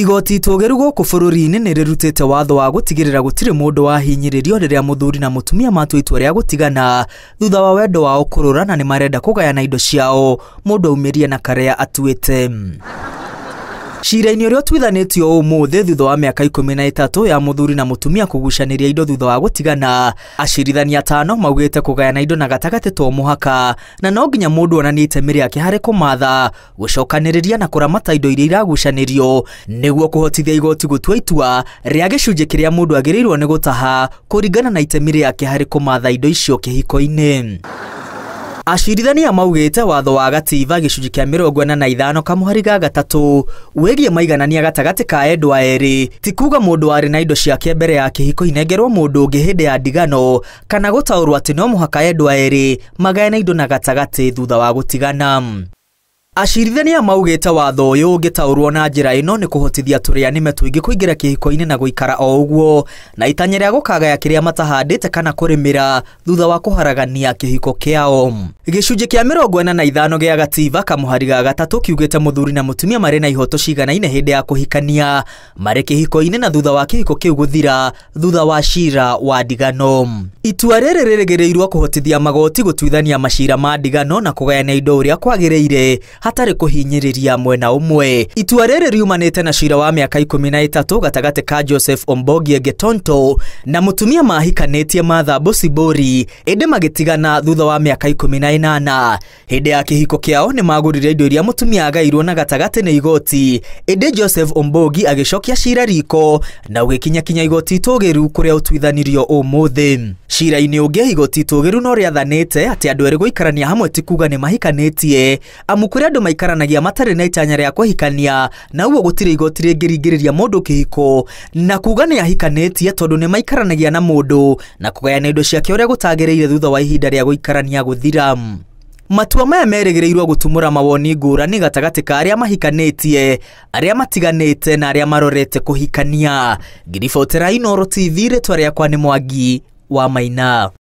igoti itũgeru gũkũ bũrũri-inĩ nĩ rĩrutĩte watho wa gũtigĩrĩra gũtirĩ mũndũ wahinyĩrĩrio rĩrĩa mũthuri na mũtumia matua itua rĩa gũtigana thutha wa wendo wao kũrũra na nĩ marenda kũgayana indo ciao mũndũ aumĩrie na karĩa atuĩte Cira-inĩ ũrĩa ũtuithanĩtio ũmũthĩ thutha wa mĩaka ikũmi na ĩtatũ ya mũthuri na mũtumia kũgucanĩria indo thutha wa gũtigana, acirithania atano maugĩte kũgayana indo na gatagatĩ to mũhaka na no nginya mũndũ onanie itemi rĩake harĩ kũmatha, gũcokanĩrĩria na kũramata indo iria iragucanĩrio nĩguo kũhotithia igoti gũtua itua rĩa gĩcunjĩ kĩrĩa mũndũ agĩrĩirwo nĩ gũtaha kũringana na itemi rĩake harĩ kũmatha indo icio kĩhiko-inĩ acirithania maugĩte watho wa gatiba gĩcunjĩ kĩa mĩrongo ĩna na ithano kamũhari ga gatatũ wĩgiĩ maiganania gatagatĩ ka endwa erĩ ti kuga mũndũ warĩ na indo ciake mbere ya kihiko inengerwo mũndũ ũngĩ hĩndĩ ya ndigano kana gũtaũrwo atĩ no mũhaka endwa erĩ na indo na gatagatĩ thutha wa gũtigana acirithania maugĩte watho ũyũ ũngĩtaũrwo na njĩra ĩno nĩ kũhotithia nime tũingĩ kũingĩra kihiko-ini na gũikara o ũguo na itanya rĩa gũkagaya kĩrĩa matahandĩte kana kũrĩmĩra thutha wa kũharagania kĩhiko kĩao gĩcunjĩ kĩa mĩrongo ĩna na ithano gĩa gatiba kamũhari ga gatatũ kiugĩte mũthuri na mutumia marĩ na ihoto ciganaine hĩndĩ ya kuhikania marĩ kihiko-ini na thutha wa kĩhiko kĩu gũthira thutha wa cira wa ndigano itua rĩrĩ rĩrĩgĩrĩirũo kũhotithia magoti gũtuithania macira ma ndigano na kũgayana indo ũrĩa kwagĩrĩire hatarĩ kũhinyĩrĩria mwena ũmwe itua rĩrĩ riumanĩte na cira wa mĩaka ikũmi na ĩtatũ gatagatĩ ka joseph ombogie getonto na mũtumia mahikanĩtie matha bocibori ĩndĩ magĩtigana thutha wa mĩaka ikũmi na ĩnana hĩndĩ ya kĩhiko kĩao nĩ magũrire indo iria mũtumia agairũo na gatagatĩ nĩ igoti ĩndĩ joseph ombogi agĩcokia cira riko na ũgĩkinyakinya igoti itũgĩru kũrĩa ũtuithanirio ũmũthĩ cira-inĩ ũngĩ igoti itũgĩru no rĩathanĩte atĩ andũ erĩ gũikarania hamwe ti kuga nĩ mahikanĩtie amu kũrĩ andũ maikaranagia matarĩ na itanya rĩa kũhikania na ũguo gũtirĩ igoti rĩngĩringĩrĩria mũndũ kĩhiko na kuga nĩ ahikanĩtie tondũ nĩ maikaranagia na mũndũ na kũgayana indo ciake ũrĩa gũtagĩrĩire thutha wa ihinda rĩa gũikarania gũthira matua maya merĩgĩrĩirwo gũtumũra mawoni ngũrani gatagatĩ ka arĩa mahikanĩtie arĩa matiganĩte na arĩa marorete kũhikania ngiribotera inoro tv rĩtwa rĩakwa nĩ mwangi wa may na